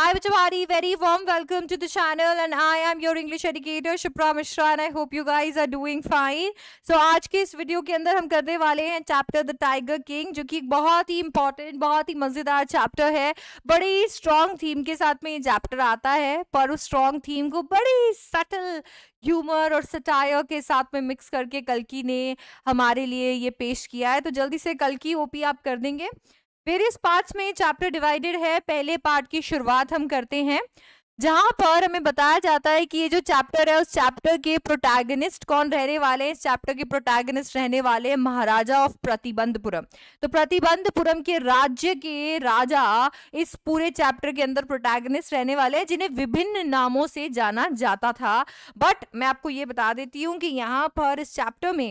Hi everybody very warm welcome to the channel and I am your English educator Shipra Mishra and I hope you guys are doing fine. So आज के इस video के अंदर हम करने वाले हैं चैप्टर द टाइगर किंग जो कि बहुत ही इंपॉर्टेंट बहुत ही मज़ेदार चैप्टर है बड़े ही strong थीम के साथ में ये चैप्टर आता है पर उस स्ट्रॉन्ग थीम को बड़े ही सटल ह्यूमर और सटायर के साथ में मिक्स करके कल्कि ने हमारे लिए ये पेश किया है तो जल्दी से कल्कि ओपी आप कर देंगे वेरियस पार्ट्स में चैप्टर डिवाइडेड है पहले पार्ट की शुरुआत हम करते हैं जहां पर हमें बताया जाता है कि ये जो चैप्टर है उस चैप्टर के प्रोटैगनिस्ट कौन रहने वाले हैं इस चैप्टर के प्रोटैगनिस्ट रहने वाले हैं महाराजा ऑफ प्रतिबंधपुरम तो प्रतिबंधपुरम के राज्य के राजा इस पूरे चैप्टर के अंदर प्रोटैगनिस्ट रहने वाले हैं जिन्हें विभिन्न नामों से जाना जाता था बट मैं आपको ये बता देती हूँ कि यहाँ पर इस चैप्टर में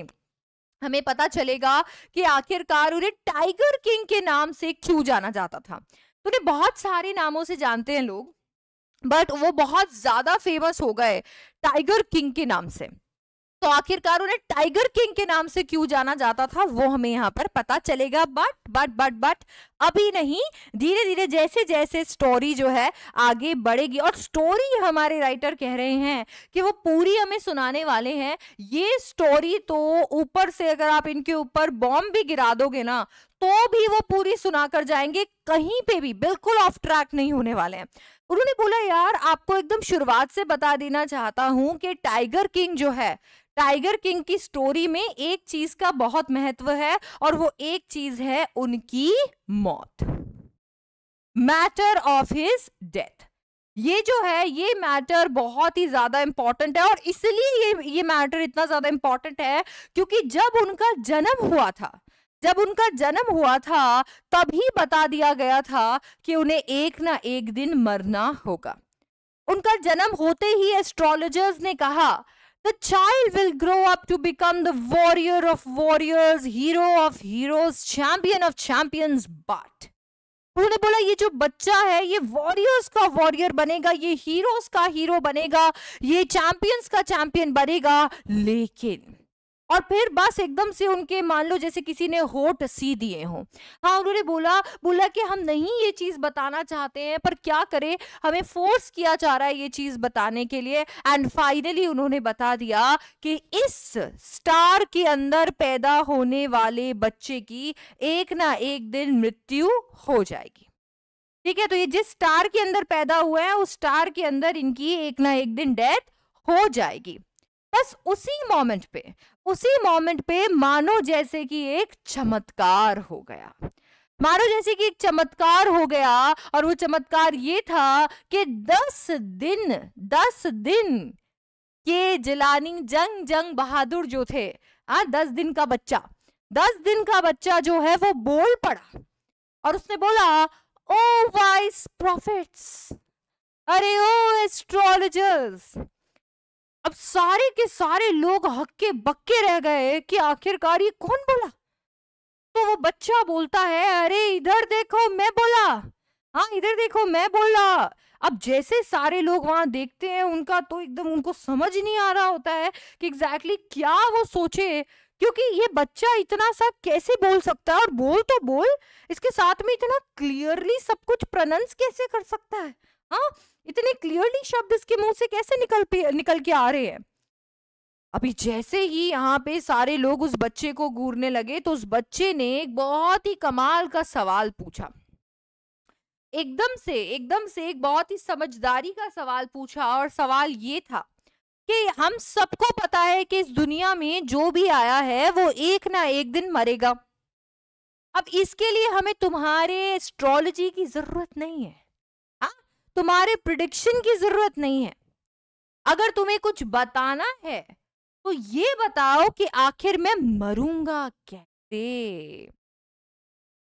हमें पता चलेगा कि आखिरकार उन्हें टाइगर किंग के नाम से क्यों जाना जाता था तो उन्हें बहुत सारे नामों से जानते हैं लोग बट वो बहुत ज्यादा फेमस हो गए टाइगर किंग के नाम से तो आखिरकार उन्हें टाइगर किंग के नाम से क्यों जाना जाता था वो हमें यहाँ पर पता चलेगा बट बट बट बट अभी नहीं धीरे धीरे जैसे जैसे स्टोरी जो है आगे बढ़ेगी और स्टोरी हमारे राइटर कह रहे हैं कि वो पूरी हमें सुनाने वाले हैं ये स्टोरी तो ऊपर से अगर आप इनके ऊपर बॉम्ब भी गिरा दोगे ना तो भी वो पूरी सुना कर जाएंगे कहीं पे भी बिल्कुल ऑफ ट्रैक नहीं होने वाले हैं उन्होंने बोला यार आपको एकदम शुरुआत से बता देना चाहता हूं कि टाइगर किंग जो है टाइगर किंग की स्टोरी में एक चीज का बहुत महत्व है और वो एक चीज है उनकी मौत मैटर ऑफ हिज डेथ ये जो है ये मैटर बहुत ही ज्यादा इंपॉर्टेंट है और इसलिए ये ये मैटर इतना ज्यादा इंपॉर्टेंट है क्योंकि जब उनका जन्म हुआ था जब उनका जन्म हुआ था तभी बता दिया गया था कि उन्हें एक ना एक दिन मरना होगा उनका जन्म होते ही एस्ट्रोलॉजर्स ने कहा the child will grow up to become the warrior of warriors, hero of heroes, champion of champions. But उन्होंने बोला ये जो बच्चा है ये वॉरियर्स का वॉरियर बनेगा ये हीरोज का हीरो बनेगा ये चैंपियंस का चैंपियन बनेगा लेकिन और फिर बस एकदम से उनके मान लो जैसे किसी ने होठ सी दिए हों हाँ उन्होंने बोला बोला कि हम नहीं ये चीज़ बताना चाहते हैं पर क्या करें हमें फोर्स किया जा रहा है ये चीज़ बताने के लिए एंड फाइनली उन्होंने बता दिया कि इस स्टार के अंदर पैदा होने वाले बच्चे की एक ना एक दिन मृत्यु हो जाएगी ठीक है तो ये जिस स्टार के अंदर पैदा हुआ है उस स्टार के अंदर इनकी एक ना एक दिन डेथ हो जाएगी बस उसी मोमेंट पे उसी मोमेंट पे मानो जैसे कि एक चमत्कार हो गया मानो जैसे कि एक चमत्कार हो गया और वो चमत्कार ये था कि दस दिन दस दिन के जलानी जंग जंग बहादुर जो थे आ, हाँ, दस दिन का बच्चा दस दिन का बच्चा जो है वो बोल पड़ा और उसने बोला ओ वाइस प्रॉफिट्स अरे ओ एस्ट्रोलॉजर्स अब सारे के सारे लोग हक्के बक्के रह गए कि आखिरकार ये कौन बोला तो वो बच्चा बोलता है अरे इधर देखो मैं बोला हाँ इधर देखो मैं बोला अब जैसे सारे लोग वहां देखते हैं उनका तो एकदम उनको समझ नहीं आ रहा होता है कि एग्जैक्टली exactly क्या वो सोचे क्योंकि ये बच्चा इतना सा कैसे बोल सकता है और बोल तो बोल इसके साथ में इतना क्लियरली सब कुछ प्रनंस कैसे कर सकता है हाँ इतने क्लियरली शब्द इसके मुंह से कैसे निकल पे निकल के आ रहे हैं अभी जैसे ही यहाँ पे सारे लोग उस बच्चे को घूरने लगे तो उस बच्चे ने एक बहुत ही कमाल का सवाल पूछा एकदम से एकदम से एक बहुत ही समझदारी का सवाल पूछा और सवाल ये था कि हम सबको पता है कि इस दुनिया में जो भी आया है वो एक ना एक दिन मरेगा अब इसके लिए हमें तुम्हारे एस्ट्रोलॉजी की जरूरत नहीं है तुम्हारे प्रिडिक्शन की जरूरत नहीं है अगर तुम्हें कुछ बताना है तो ये बताओ कि आखिर मैं मरूंगा कैसे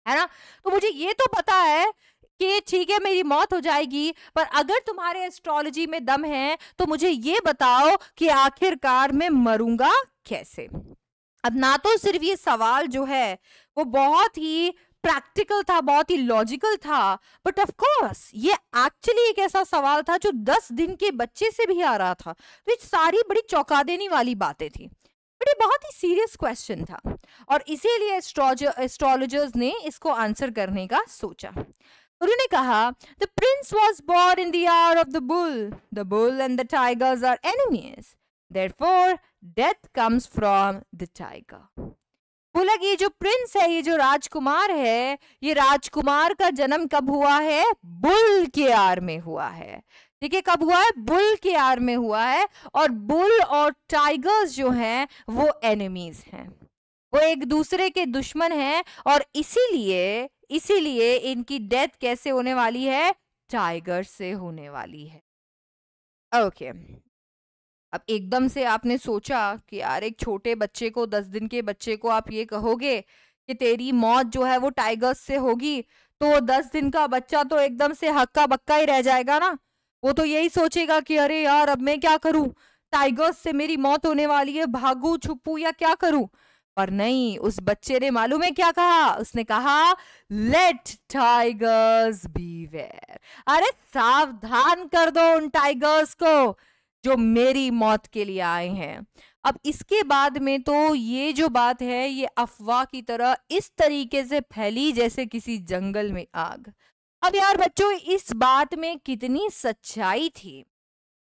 है ना तो मुझे ये तो पता है कि ठीक है मेरी मौत हो जाएगी पर अगर तुम्हारे एस्ट्रोलॉजी में दम है तो मुझे ये बताओ कि आखिरकार मैं मरूंगा कैसे अब ना तो सिर्फ ये सवाल जो है वो बहुत ही प्रैक्टिकल था बहुत ही लॉजिकल था बट ऑफ कोर्स ये एक्चुअली एक ऐसा सवाल था जो दस दिन के बच्चे से भी आ रहा था विच तो सारी बड़ी चौंका देने वाली बातें थी बट ये बहुत ही सीरियस क्वेश्चन था और इसीलिए एस्ट्रोलॉजर्स ने इसको आंसर करने का सोचा उन्होंने कहा the prince was born in hour of the bull the bull and the tigers are enemies for death comes from the tiger बोला कि ये जो प्रिंस है ये जो राजकुमार है ये राजकुमार का जन्म कब हुआ है बुल के आर में हुआ है ठीक है कब हुआ है बुल के आर में हुआ है और बुल और टाइगर्स जो हैं वो एनिमीज हैं वो एक दूसरे के दुश्मन हैं और इसीलिए इसीलिए इनकी डेथ कैसे होने वाली है टाइगर से होने वाली है ओके okay. अब एकदम से आपने सोचा कि यार एक छोटे बच्चे को दस दिन के बच्चे को आप ये कहोगे कि तेरी मौत जो है वो टाइगर्स से होगी तो दस दिन का बच्चा तो एकदम से हक्का बक्का ही रह जाएगा ना वो तो यही सोचेगा कि अरे यार अब मैं क्या करूं टाइगर्स से मेरी मौत होने वाली है भागू छुपू या क्या करूं पर नहीं उस बच्चे ने मालूम है क्या कहा उसने कहा लेट टाइगर्स वेर अरे सावधान कर दो उन टाइगर्स को जो मेरी मौत के लिए आए हैं अब इसके बाद में तो ये जो बात है ये अफवाह की तरह इस तरीके से फैली जैसे किसी जंगल में आग अब यार बच्चों इस बात में कितनी सच्चाई थी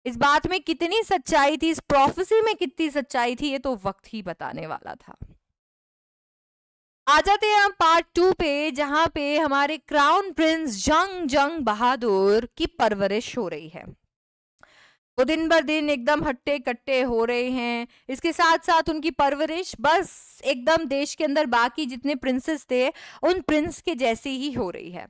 इस बात में कितनी सच्चाई थी इस प्रोफेसी में कितनी सच्चाई थी ये तो वक्त ही बताने वाला था आ जाते हैं हम पार्ट टू पे जहां पे हमारे क्राउन प्रिंस जंग जंग बहादुर की परवरिश हो रही है वो दिन ब दिन एकदम हट्टे कट्टे हो रहे हैं इसके साथ साथ उनकी परवरिश बस एकदम देश के अंदर बाकी जितने प्रिंसेस थे उन प्रिंस के जैसे ही हो रही है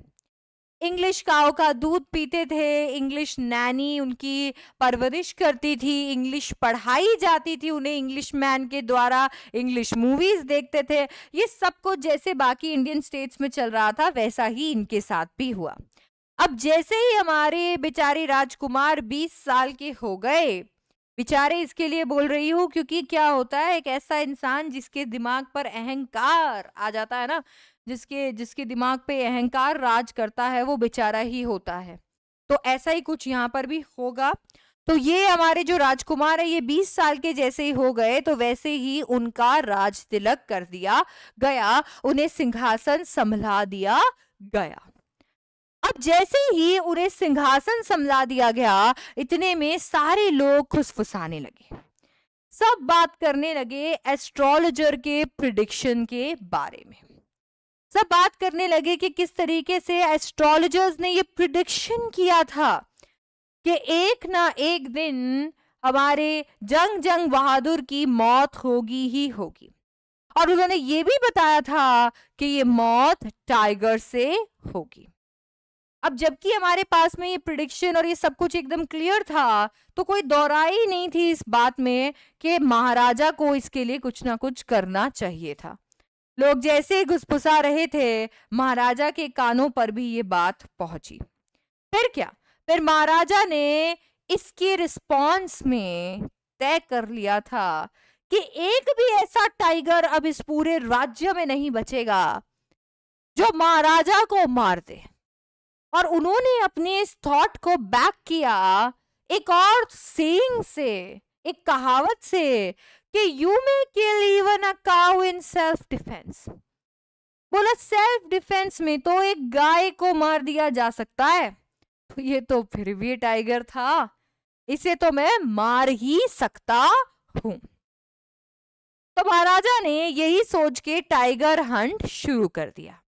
इंग्लिश काओ का दूध पीते थे इंग्लिश नैनी उनकी परवरिश करती थी इंग्लिश पढ़ाई जाती थी उन्हें इंग्लिश मैन के द्वारा इंग्लिश मूवीज देखते थे ये सब कुछ जैसे बाकी इंडियन स्टेट्स में चल रहा था वैसा ही इनके साथ भी हुआ अब जैसे ही हमारे बेचारे राजकुमार 20 साल के हो गए बेचारे इसके लिए बोल रही हूँ क्योंकि क्या होता है एक ऐसा इंसान जिसके दिमाग पर अहंकार आ जाता है ना जिसके जिसके दिमाग पे अहंकार राज करता है वो बेचारा ही होता है तो ऐसा ही कुछ यहाँ पर भी होगा तो ये हमारे जो राजकुमार है ये 20 साल के जैसे ही हो गए तो वैसे ही उनका राज तिलक कर दिया गया उन्हें सिंहासन संभला दिया गया अब जैसे ही उन्हें सिंहासन समला दिया गया इतने में सारे लोग खुसफुसाने लगे सब बात करने लगे एस्ट्रोलॉजर के प्रिडिक्शन के बारे में सब बात करने लगे कि किस तरीके से एस्ट्रोलॉजर्स ने ये प्रिडिक्शन किया था कि एक ना एक दिन हमारे जंग जंग बहादुर की मौत होगी ही होगी और उन्होंने ये भी बताया था कि ये मौत टाइगर से होगी अब जबकि हमारे पास में ये प्रिडिक्शन और ये सब कुछ एकदम क्लियर था तो कोई दोहराई नहीं थी इस बात में कि महाराजा को इसके लिए कुछ ना कुछ करना चाहिए था लोग जैसे घुसपुसा घुसफुसा रहे थे महाराजा के कानों पर भी ये बात पहुंची फिर क्या फिर महाराजा ने इसके रिस्पॉन्स में तय कर लिया था कि एक भी ऐसा टाइगर अब इस पूरे राज्य में नहीं बचेगा जो महाराजा को मार दे और उन्होंने अपने इस थॉट को बैक किया एक और सेइंग से एक कहावत से कि you may kill even a cow in self defence बोला सेल्फ डिफेंस में तो एक गाय को मार दिया जा सकता है तो ये तो फिर भी टाइगर था इसे तो मैं मार ही सकता हूं तो महाराजा ने यही सोच के टाइगर हंट शुरू कर दिया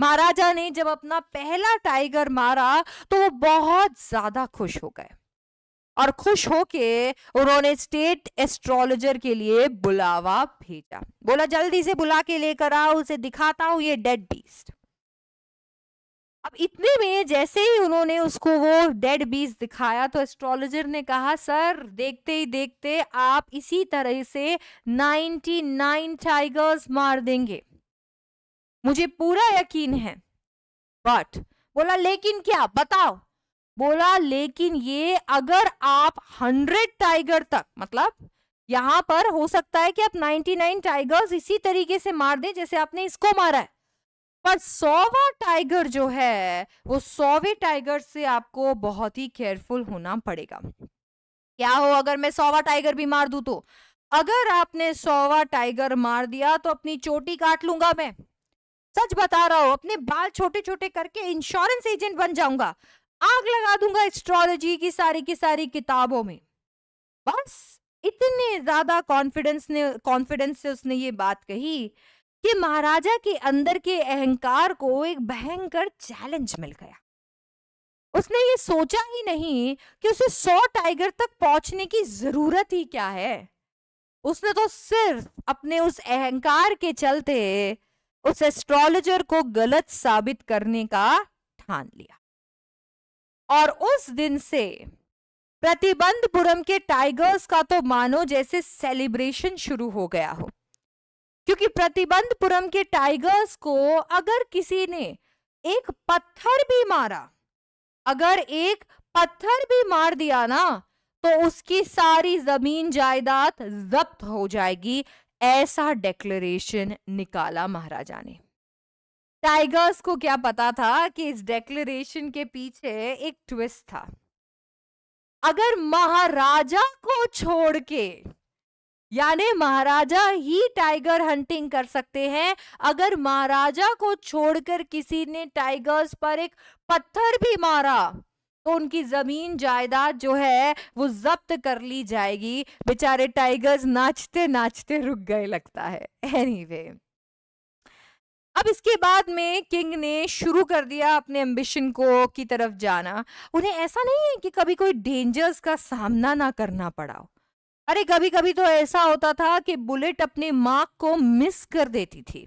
महाराजा ने जब अपना पहला टाइगर मारा तो वो बहुत ज्यादा खुश हो गए और खुश होके उन्होंने स्टेट एस्ट्रोलॉजर के लिए बुलावा भेजा बोला जल्दी से बुला के लेकर आओ उसे दिखाता हूं ये डेड बीस्ट अब इतने में जैसे ही उन्होंने उसको वो डेड बीस दिखाया तो एस्ट्रोलॉजर ने कहा सर देखते ही देखते आप इसी तरह से 99 टाइगर्स मार देंगे मुझे पूरा यकीन है बट बोला लेकिन क्या बताओ बोला लेकिन ये अगर आप हंड्रेड टाइगर तक मतलब यहां पर हो सकता है कि आप नाइन टाइगर्स इसी तरीके से मार दें जैसे आपने इसको मारा है पर सौवा टाइगर जो है वो सौवे टाइगर से आपको बहुत ही केयरफुल होना पड़ेगा क्या हो अगर मैं सौवा टाइगर भी मार दू तो अगर आपने सौवा टाइगर मार दिया तो अपनी चोटी काट लूंगा मैं सच बता रहा हूँ अपने बाल छोटे छोटे करके इंश्योरेंस एजेंट बन जाऊंगा आग लगा दूंगा एस्ट्रोलॉजी की सारी की सारी किताबों में बस इतने ज्यादा कॉन्फिडेंस ने कॉन्फिडेंस से उसने ये बात कही कि महाराजा के अंदर के अहंकार को एक भयंकर चैलेंज मिल गया उसने ये सोचा ही नहीं कि उसे सौ टाइगर तक पहुंचने की जरूरत ही क्या है उसने तो सिर्फ अपने उस अहंकार के चलते उस एस्ट्रोलॉजर को गलत साबित करने का ठान लिया और उस दिन से प्रतिबंधपुरम के टाइगर्स का तो मानो जैसे सेलिब्रेशन शुरू हो गया हो क्योंकि प्रतिबंधपुरम के टाइगर्स को अगर किसी ने एक पत्थर भी मारा अगर एक पत्थर भी मार दिया ना तो उसकी सारी जमीन जायदाद जब्त हो जाएगी ऐसा डेक्लेरेशन निकाला महाराजा ने टाइगर्स को क्या पता था कि इस डेक्लेरेशन के पीछे एक ट्विस्ट था अगर महाराजा को छोड़ के यानी महाराजा ही टाइगर हंटिंग कर सकते हैं अगर महाराजा को छोड़कर किसी ने टाइगर्स पर एक पत्थर भी मारा तो उनकी ज़मीन जायदाद जो है वो जब्त कर ली जाएगी बेचारे टाइगर्स नाचते नाचते रुक गए लगता है एनीवे anyway, अब इसके बाद में किंग ने शुरू कर दिया अपने एम्बिशन को की तरफ जाना उन्हें ऐसा नहीं है कि कभी कोई डेंजर्स का सामना ना करना पड़ा हो अरे कभी कभी तो ऐसा होता था कि बुलेट अपने मार्क को मिस कर देती थी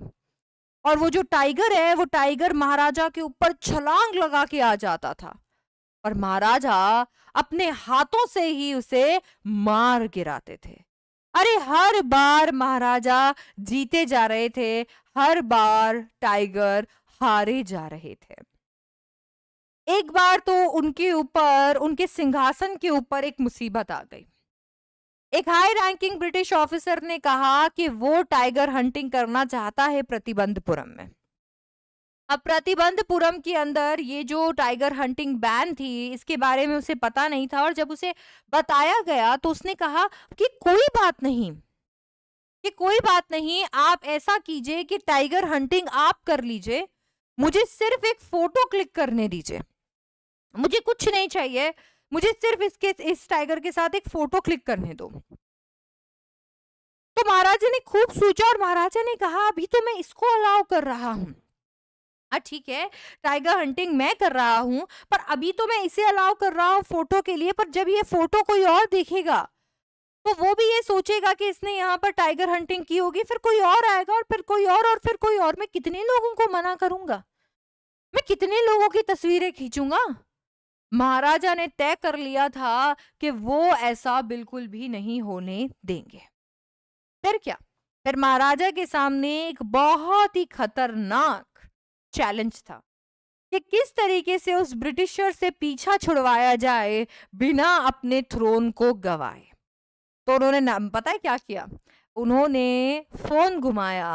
और वो जो टाइगर है वो टाइगर महाराजा के ऊपर छलांग लगा के आ जाता था और महाराजा अपने हाथों से ही उसे मार गिराते थे अरे हर बार महाराजा जीते जा रहे थे हर बार टाइगर हारे जा रहे थे एक बार तो उनके ऊपर उनके सिंहासन के ऊपर एक मुसीबत आ गई एक हाई रैंकिंग ब्रिटिश ऑफिसर ने कहा कि वो टाइगर हंटिंग करना चाहता है प्रतिबंधपुरम में अब प्रतिबंधपुरम के अंदर ये जो टाइगर हंटिंग बैन थी इसके बारे में उसे पता नहीं था और जब उसे बताया गया तो उसने कहा कि कोई बात नहीं कि कोई बात नहीं आप ऐसा कीजिए कि टाइगर हंटिंग आप कर लीजिए मुझे सिर्फ एक फोटो क्लिक करने दीजिए मुझे कुछ नहीं चाहिए मुझे सिर्फ इसके इस टाइगर के साथ एक फोटो क्लिक करने दो तो महाराजा ने खूब सोचा और महाराजा ने कहा अभी तो मैं इसको अलाउ कर रहा हूं हाँ ठीक है टाइगर हंटिंग मैं कर रहा हूँ पर अभी तो मैं इसे अलाउ कर रहा हूँ फोटो के लिए पर जब ये फोटो कोई और देखेगा तो वो भी ये सोचेगा कि इसने यहाँ पर टाइगर हंटिंग की होगी फिर कोई और आएगा और फिर कोई और और फिर कोई और मैं कितने लोगों को मना करूंगा मैं कितने लोगों की तस्वीरें खींचूंगा महाराजा ने तय कर लिया था कि वो ऐसा बिल्कुल भी नहीं होने देंगे फिर क्या फिर महाराजा के सामने एक बहुत ही खतरनाक चैलेंज था कि किस तरीके से उस ब्रिटिशर से पीछा छुड़वाया जाए बिना अपने थ्रोन को गवाए तो उन्होंने नाम पता है क्या किया उन्होंने फोन घुमाया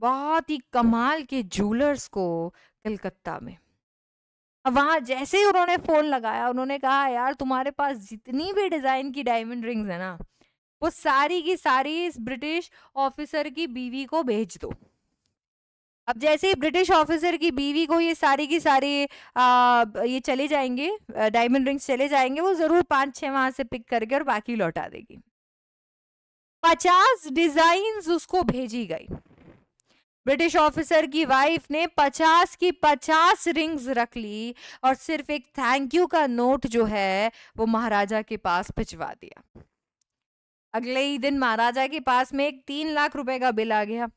बहुत ही कमाल के जूलर्स को कलकत्ता में वहां जैसे ही उन्होंने फ़ोन लगाया उन्होंने कहा यार तुम्हारे पास जितनी भी डिज़ाइन की डायमंड रिंग्स है ना वो सारी की सारी इस ब्रिटिश ऑफिसर की बीवी को भेज दो अब जैसे ही ब्रिटिश ऑफिसर की बीवी को ये सारी की सारी आ, ये चले जाएंगे डायमंड रिंग्स चले जाएंगे वो ज़रूर पांच छह वहां से पिक करके और बाकी लौटा देगी पचास डिजाइन उसको भेजी गई ब्रिटिश ऑफिसर की वाइफ ने पचास की पचास रिंग्स रख ली और सिर्फ एक थैंक यू का नोट जो है वो महाराजा के पास भिजवा दिया अगले ही दिन महाराजा के पास में एक तीन लाख रुपए का बिल आ गया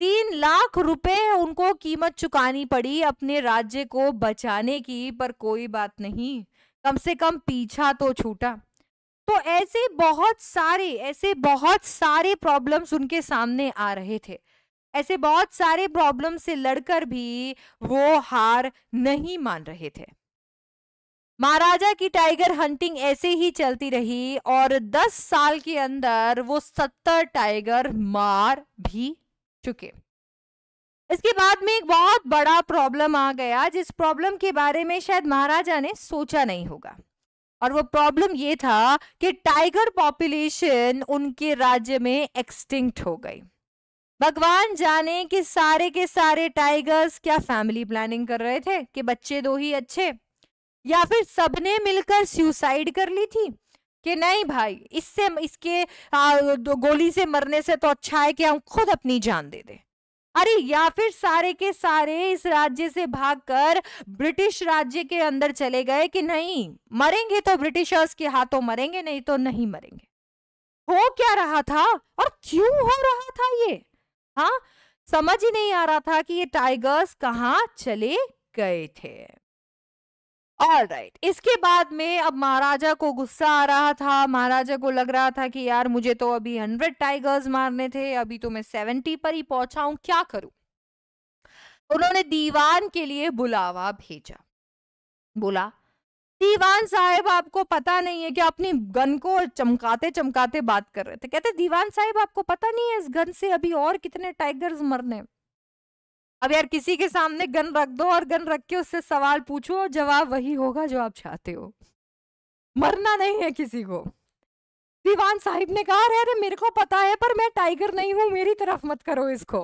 तीन लाख रुपए उनको कीमत चुकानी पड़ी अपने राज्य को बचाने की पर कोई बात नहीं कम से कम पीछा तो छूटा तो ऐसे बहुत सारे ऐसे बहुत सारे प्रॉब्लम्स उनके सामने आ रहे थे ऐसे बहुत सारे प्रॉब्लम से लड़कर भी वो हार नहीं मान रहे थे महाराजा की टाइगर हंटिंग ऐसे ही चलती रही और 10 साल के अंदर वो 70 टाइगर मार भी चुके इसके बाद में एक बहुत बड़ा प्रॉब्लम आ गया जिस प्रॉब्लम के बारे में शायद महाराजा ने सोचा नहीं होगा और वो प्रॉब्लम ये था कि टाइगर पॉपुलेशन उनके राज्य में एक्सटिंक्ट हो गई भगवान जाने कि सारे के सारे टाइगर्स क्या फैमिली प्लानिंग कर रहे थे कि बच्चे दो ही अच्छे या फिर सबने मिलकर सुसाइड कर ली थी कि नहीं भाई इससे इसके आ, गोली से मरने से तो अच्छा है कि हम खुद अपनी जान दे दें अरे या फिर सारे के सारे इस राज्य से भागकर ब्रिटिश राज्य के अंदर चले गए कि नहीं मरेंगे तो ब्रिटिशर्स के हाथों मरेंगे नहीं तो नहीं मरेंगे हो क्या रहा था और क्यों हो रहा था ये हाँ समझ ही नहीं आ रहा था कि ये टाइगर्स कहाँ चले गए थे ऑल राइट इसके बाद में अब महाराजा को गुस्सा आ रहा था महाराजा को लग रहा था कि यार मुझे तो अभी हंड्रेड टाइगर्स मारने थे अभी तो मैं सेवेंटी पर ही पहुंचा हूं क्या करूं उन्होंने दीवान के लिए बुलावा भेजा बोला दीवान साहब आपको पता नहीं है कि अपनी गन को चमकाते चमकाते बात कर रहे थे कहते दीवान साहब आपको पता नहीं है इस गन से अभी और कितने टाइगर्स मरने हैं अब यार किसी के सामने गन रख दो और गन रख के उससे सवाल पूछो और जवाब वही होगा जो आप चाहते हो मरना नहीं है किसी को दीवान साहिब ने कहा अरे मेरे को पता है पर मैं टाइगर नहीं हूं मेरी तरफ मत करो इसको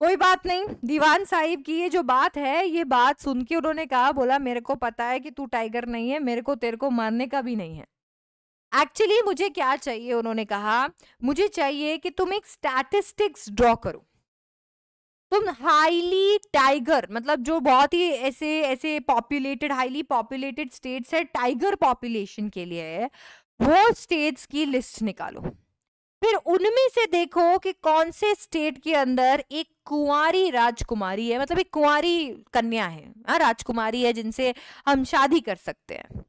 कोई बात नहीं दीवान साहिब की ये जो बात है ये बात सुन के उन्होंने कहा बोला मेरे को पता है कि तू टाइगर नहीं है मेरे को तेरे को मारने का भी नहीं है एक्चुअली मुझे क्या चाहिए उन्होंने कहा मुझे चाहिए कि तुम एक स्टैटिस्टिक्स ड्रॉ करो तुम हाईली टाइगर मतलब जो बहुत ही ऐसे ऐसे पॉपुलेटेड हाईली पॉपुलेटेड स्टेट्स है टाइगर पॉपुलेशन के लिए है वो स्टेट्स की लिस्ट निकालो फिर उनमें से देखो कि कौन से स्टेट के अंदर एक कुंवारी राजकुमारी है मतलब एक कुंवारी कन्या है हाँ, राजकुमारी है जिनसे हम शादी कर सकते हैं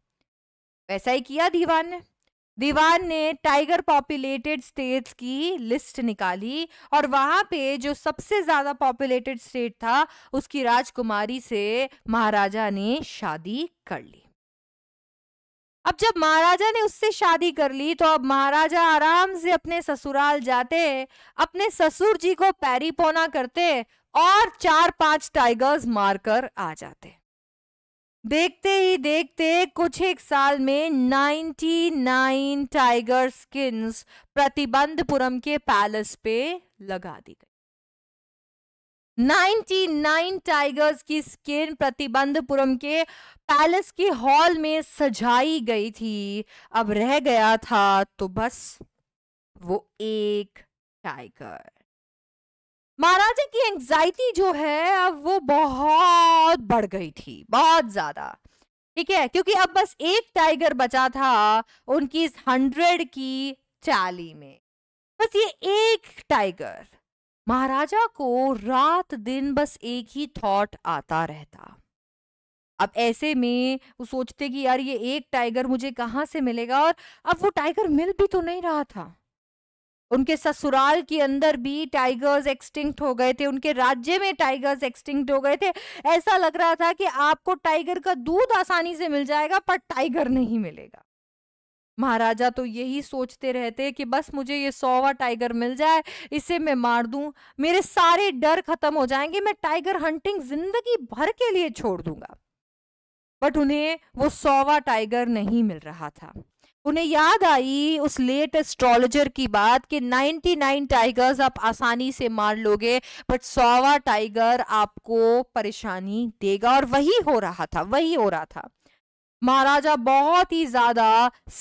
वैसा ही किया दीवान ने दीवान ने टाइगर पॉपुलेटेड स्टेट्स की लिस्ट निकाली और वहां पे जो सबसे ज़्यादा पॉपुलेटेड स्टेट था उसकी राजकुमारी से महाराजा ने शादी कर ली अब जब महाराजा ने उससे शादी कर ली तो अब महाराजा आराम से अपने ससुराल जाते अपने ससुर जी को पैरी पोना करते और चार पांच टाइगर्स मारकर आ जाते देखते ही देखते कुछ एक साल में 99 टाइगर स्किन्स प्रतिबंधपुरम के पैलेस पे लगा दी गई 99 टाइगर्स की स्किन प्रतिबंधपुरम के पैलेस के हॉल में सजाई गई थी अब रह गया था तो बस वो एक टाइगर महाराजा की एंजाइटी जो है अब वो बहुत बढ़ गई थी बहुत ज्यादा ठीक है क्योंकि अब बस एक टाइगर बचा था उनकी हंड्रेड की चाली में बस ये एक टाइगर महाराजा को रात दिन बस एक ही थॉट आता रहता अब ऐसे में वो सोचते कि यार ये एक टाइगर मुझे कहाँ से मिलेगा और अब वो टाइगर मिल भी तो नहीं रहा था उनके ससुराल के अंदर भी टाइगर्स एक्सटिंक्ट हो गए थे उनके राज्य में टाइगर्स एक्सटिंक्ट हो गए थे ऐसा लग रहा था कि आपको टाइगर का दूध आसानी से मिल जाएगा पर टाइगर नहीं मिलेगा महाराजा तो यही सोचते रहते कि बस मुझे ये सौवा टाइगर मिल जाए इसे मैं मार दूं मेरे सारे डर खत्म हो जाएंगे मैं टाइगर हंटिंग जिंदगी भर के लिए छोड़ दूंगा बट उन्हें वो सौवा टाइगर नहीं मिल रहा था उन्हें याद आई उस लेट एस्ट्रोलॉजर की बात कि 99 टाइगर्स आप आसानी से मार लोगे बट सोवा टाइगर आपको परेशानी देगा और वही हो रहा था वही हो रहा था महाराजा बहुत ही ज्यादा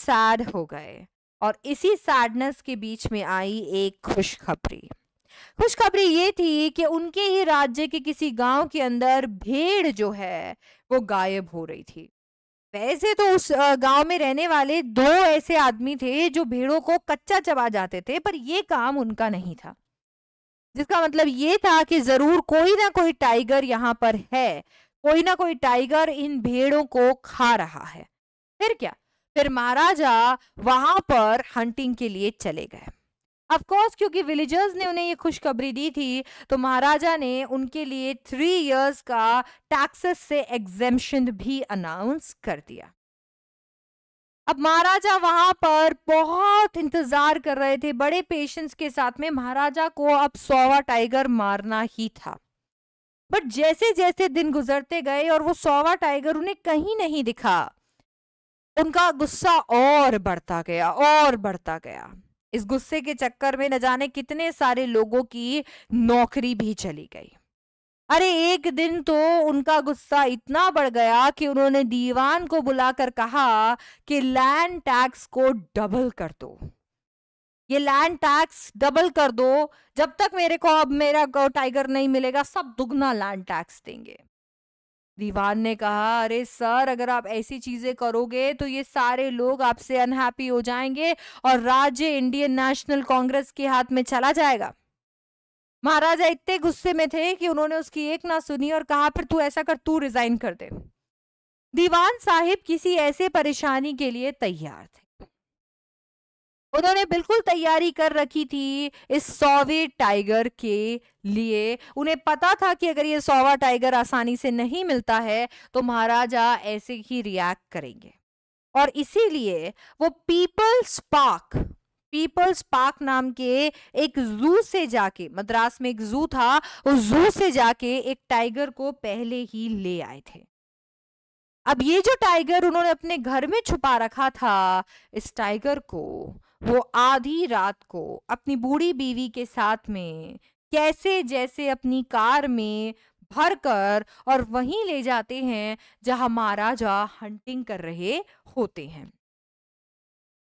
सैड हो गए और इसी सैडनेस के बीच में आई एक खुशखबरी खुशखबरी ये थी कि उनके ही राज्य के किसी गांव के अंदर भेड़ जो है वो गायब हो रही थी वैसे तो उस गांव में रहने वाले दो ऐसे आदमी थे जो भेड़ों को कच्चा चबा जाते थे पर यह काम उनका नहीं था जिसका मतलब ये था कि जरूर कोई ना कोई टाइगर यहाँ पर है कोई ना कोई टाइगर इन भेड़ों को खा रहा है फिर क्या फिर महाराजा वहां पर हंटिंग के लिए चले गए अफकोर्स क्योंकि विलेजर्स ने उन्हें ये खुशखबरी दी थी तो महाराजा ने उनके लिए थ्री इयर्स का टैक्सेस से एग्जेम्पन भी अनाउंस कर दिया अब महाराजा वहां पर बहुत इंतजार कर रहे थे बड़े पेशेंस के साथ में महाराजा को अब सोवा टाइगर मारना ही था बट जैसे जैसे दिन गुजरते गए और वो सोवा टाइगर उन्हें कहीं नहीं दिखा उनका गुस्सा और बढ़ता गया और बढ़ता गया इस गुस्से के चक्कर में न जाने कितने सारे लोगों की नौकरी भी चली गई अरे एक दिन तो उनका गुस्सा इतना बढ़ गया कि उन्होंने दीवान को बुलाकर कहा कि लैंड टैक्स को डबल कर दो ये लैंड टैक्स डबल कर दो जब तक मेरे को अब मेरा टाइगर नहीं मिलेगा सब दुगना लैंड टैक्स देंगे दीवान ने कहा अरे सर अगर आप ऐसी चीजें करोगे तो ये सारे लोग आपसे अनहैप्पी हो जाएंगे और राज्य इंडियन नेशनल कांग्रेस के हाथ में चला जाएगा महाराजा इतने गुस्से में थे कि उन्होंने उसकी एक ना सुनी और कहा फिर तू ऐसा कर तू रिजाइन कर दे दीवान साहिब किसी ऐसे परेशानी के लिए तैयार थे उन्होंने बिल्कुल तैयारी कर रखी थी इस सौवे टाइगर के लिए उन्हें पता था कि अगर ये सौवा टाइगर आसानी से नहीं मिलता है तो महाराजा ऐसे ही रिएक्ट करेंगे और इसीलिए वो पीपल्स पार्क पीपल्स पार्क नाम के एक जू से जाके मद्रास में एक जू था उस जू से जाके एक टाइगर को पहले ही ले आए थे अब ये जो टाइगर उन्होंने अपने घर में छुपा रखा था इस टाइगर को वो आधी रात को अपनी बूढ़ी बीवी के साथ में कैसे जैसे अपनी कार में भर कर और वहीं ले जाते हैं जहां महाराजा हंटिंग कर रहे होते हैं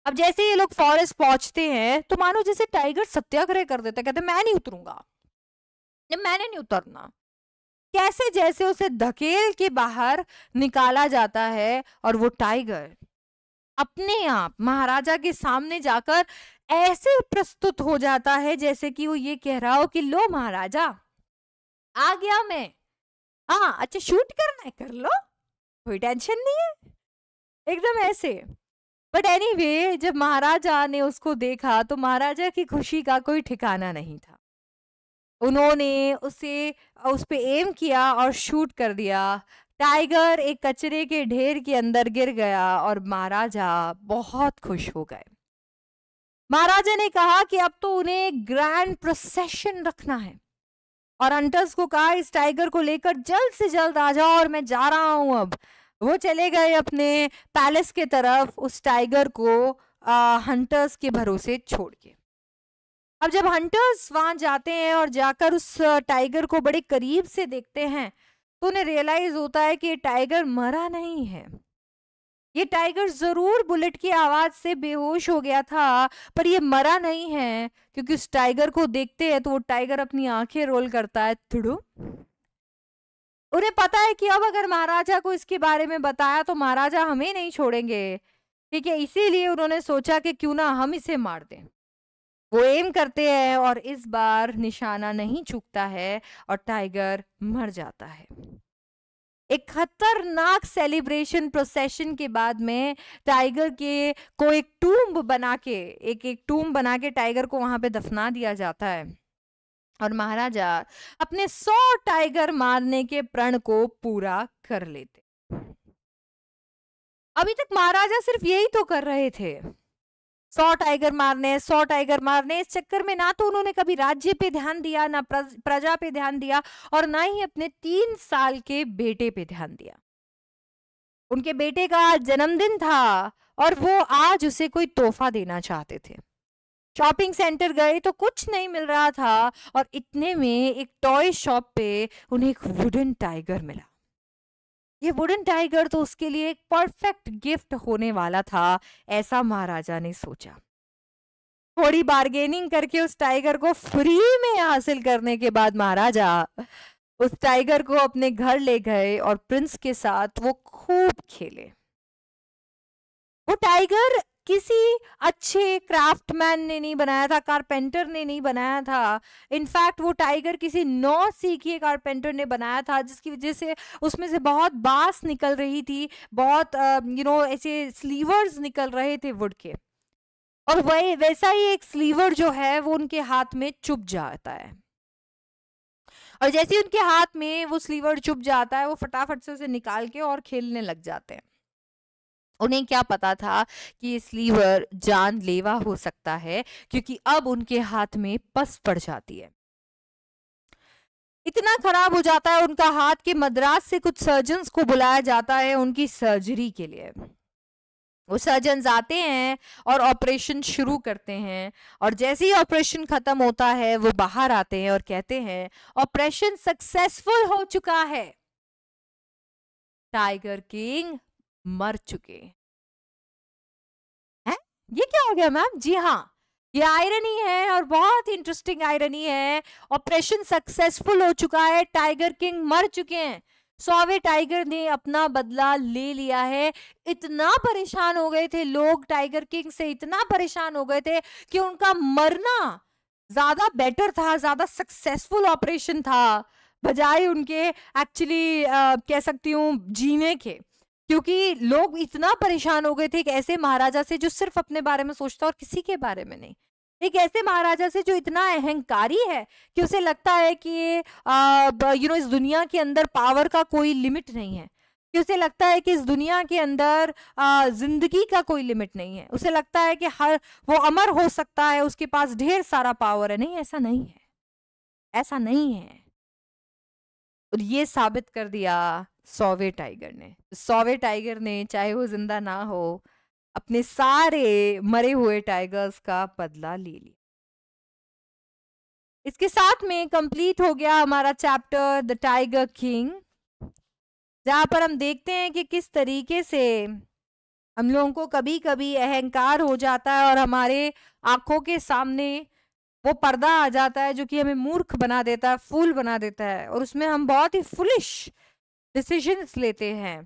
अब जैसे ये लोग फॉरेस्ट पहुंचते हैं तो मानो जैसे टाइगर सत्याग्रह कर देता कहते मैं नहीं उतरूंगा मैंने नहीं उतरना कैसे जैसे उसे धकेल के बाहर निकाला जाता है और वो टाइगर अपने आप महाराजा के सामने जाकर ऐसे प्रस्तुत हो जाता है जैसे कि वो ये कह रहा हो कि लो महाराजा आ गया मैं हाँ अच्छा शूट करना है कर लो कोई टेंशन नहीं है एकदम ऐसे बट एनी anyway, जब महाराजा ने उसको देखा तो महाराजा की खुशी का कोई ठिकाना नहीं था उन्होंने उसे उस पर एम किया और शूट कर दिया टाइगर एक कचरे के ढेर के अंदर गिर गया और महाराजा बहुत खुश हो गए महाराजा ने कहा कि अब तो उन्हें ग्रैंड प्रोसेशन रखना है और अंटस को कहा इस टाइगर को लेकर जल्द से जल्द आ जाओ और मैं जा रहा हूं अब वो चले गए अपने पैलेस के तरफ उस टाइगर को आ, हंटर्स के भरोसे छोड़ के अब जब हंटर्स वहां जाते हैं और जाकर उस टाइगर को बड़े करीब से देखते हैं तो उन्हें रियलाइज होता है कि टाइगर मरा नहीं है ये टाइगर जरूर बुलेट की आवाज से बेहोश हो गया था पर ये मरा नहीं है क्योंकि उस टाइगर को देखते हैं तो वो टाइगर अपनी आंखें रोल करता है थुड़ू उन्हें पता है कि अब अगर महाराजा को इसके बारे में बताया तो महाराजा हमें नहीं छोड़ेंगे ठीक है इसीलिए उन्होंने सोचा कि क्यों ना हम इसे मार दें वो एम करते हैं और इस बार निशाना नहीं चूकता है और टाइगर मर जाता है एक खतरनाक सेलिब्रेशन प्रोसेशन के बाद में टाइगर के को एक टूम्ब बना के एक एक टूम्ब बना के टाइगर को वहां पे दफना दिया जाता है और महाराजा अपने सौ टाइगर मारने के प्रण को पूरा कर लेते अभी तक महाराजा सिर्फ यही तो कर रहे थे सौ टाइगर मारने सौ टाइगर मारने इस चक्कर में ना तो उन्होंने कभी राज्य पे ध्यान दिया ना प्रजा पे ध्यान दिया और ना ही अपने तीन साल के बेटे पे ध्यान दिया उनके बेटे का जन्मदिन था और वो आज उसे कोई तोहफा देना चाहते थे शॉपिंग सेंटर गए तो कुछ नहीं मिल रहा था और इतने में एक टॉय शॉप पे उन्हें एक वुडन टाइगर मिला ये वुडन टाइगर तो उसके लिए एक परफेक्ट गिफ्ट होने वाला था ऐसा महाराजा ने सोचा थोड़ी बार्गेनिंग करके उस टाइगर को फ्री में हासिल करने के बाद महाराजा उस टाइगर को अपने घर ले गए और प्रिंस के साथ वो खूब खेले वो टाइगर किसी अच्छे क्राफ्टमैन ने नहीं बनाया था कारपेंटर ने नहीं बनाया था इनफैक्ट वो टाइगर किसी नौ सीखिए कारपेंटर ने बनाया था जिसकी वजह से उसमें से बहुत बांस निकल रही थी बहुत यू नो ऐसे स्लीवर्स निकल रहे थे वुड के और वही वैसा ही एक स्लीवर जो है वो उनके हाथ में चुप जाता है और जैसे ही उनके हाथ में वो स्लीवर चुप जाता है वो फटाफट से उसे निकाल के और खेलने लग जाते हैं उन्हें क्या पता था कि स्लीवर लीवर जानलेवा हो सकता है क्योंकि अब उनके हाथ में पस पड़ जाती है इतना खराब हो जाता है उनका हाथ के मद्रास से कुछ सर्जन को बुलाया जाता है उनकी सर्जरी के लिए वो सर्जन आते हैं और ऑपरेशन शुरू करते हैं और जैसे ही ऑपरेशन खत्म होता है वो बाहर आते हैं और कहते हैं ऑपरेशन सक्सेसफुल हो चुका है टाइगर किंग मर चुके हैं ये क्या हो गया मैम जी हाँ ये आयरनी है और बहुत इंटरेस्टिंग आयरनी है ऑपरेशन सक्सेसफुल हो चुका है टाइगर किंग मर चुके हैं सौवे टाइगर ने अपना बदला ले लिया है इतना परेशान हो गए थे लोग टाइगर किंग से इतना परेशान हो गए थे कि उनका मरना ज्यादा बेटर था ज्यादा सक्सेसफुल ऑपरेशन था बजाय उनके एक्चुअली कह सकती हूँ जीने के क्योंकि लोग इतना परेशान हो गए थे एक ऐसे महाराजा से जो सिर्फ अपने बारे में सोचता और किसी के बारे में नहीं एक ऐसे महाराजा से जो इतना अहंकारी है कि उसे लगता है कि यू नो इस दुनिया के अंदर पावर का कोई लिमिट नहीं है कि उसे लगता है कि इस दुनिया के अंदर जिंदगी का कोई लिमिट नहीं है उसे लगता है कि हर वो अमर हो सकता है उसके पास ढेर सारा पावर है नहीं ऐसा नहीं है ऐसा नहीं है और ये साबित कर दिया सोवे टाइगर ने सोवे टाइगर ने चाहे वो जिंदा ना हो अपने सारे मरे हुए टाइगर्स का बदला ले लिया इसके साथ में कंप्लीट हो गया हमारा चैप्टर द टाइगर किंग जहां पर हम देखते हैं कि किस तरीके से हम लोगों को कभी कभी अहंकार हो जाता है और हमारे आंखों के सामने वो पर्दा आ जाता है जो कि हमें मूर्ख बना देता है फूल बना देता है और उसमें हम बहुत ही फुलिश डिसीजंस लेते हैं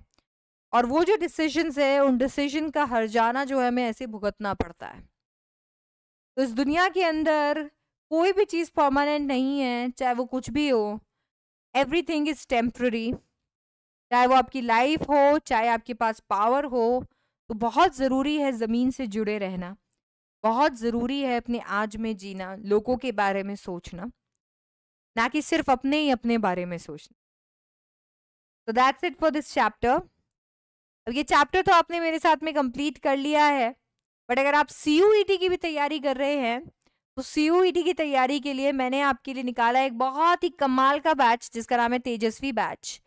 और वो जो डिसीजंस है उन डिसीजन का हर जाना जो है हमें ऐसे भुगतना पड़ता है तो इस दुनिया के अंदर कोई भी चीज़ परमानेंट नहीं है चाहे वो कुछ भी हो एवरी थिंग इज़ टेम्प्ररी चाहे वो आपकी लाइफ हो चाहे आपके पास पावर हो तो बहुत ज़रूरी है ज़मीन से जुड़े रहना बहुत ज़रूरी है अपने आज में जीना लोगों के बारे में सोचना ना कि सिर्फ अपने ही अपने बारे में सोचना तो that's it for this chapter अब ये चैप्टर तो आपने मेरे साथ में कंप्लीट कर लिया है बट अगर आप सी e की भी तैयारी कर रहे हैं तो सी e की तैयारी के लिए मैंने आपके लिए निकाला एक बहुत ही कमाल का बैच जिसका नाम है तेजस्वी बैच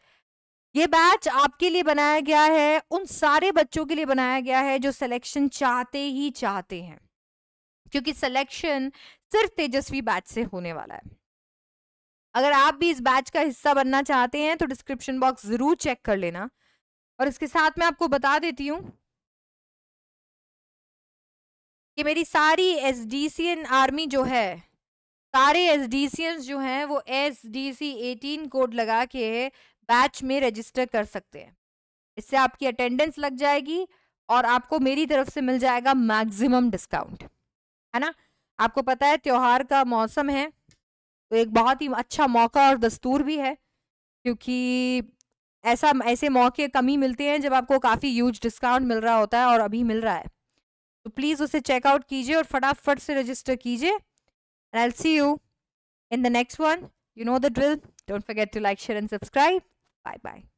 ये बैच आपके लिए बनाया गया है उन सारे बच्चों के लिए बनाया गया है जो सिलेक्शन चाहते ही चाहते हैं क्योंकि सिलेक्शन सिर्फ तेजस्वी बैच से होने वाला है अगर आप भी इस बैच का हिस्सा बनना चाहते हैं तो डिस्क्रिप्शन बॉक्स ज़रूर चेक कर लेना और इसके साथ मैं आपको बता देती हूँ कि मेरी सारी S D C N army जो है सारे एस डी सी एन जो हैं वो S D C eighteen code लगा के बैच में रजिस्टर कर सकते हैं इससे आपकी अटेंडेंस लग जाएगी और आपको मेरी तरफ से मिल जाएगा मैक्सिमम डिस्काउंट है ना आपको पता है त्यौहार का मौसम है तो एक बहुत ही अच्छा मौका और दस्तूर भी है क्योंकि ऐसा ऐसे मौके कमी मिलते हैं जब आपको काफ़ी यूज डिस्काउंट मिल रहा होता है और अभी मिल रहा है तो प्लीज़ उसे चेकआउट कीजिए और फटाफट से रजिस्टर कीजिए and I see you in the next one you know the drill don't forget to like share and subscribe bye bye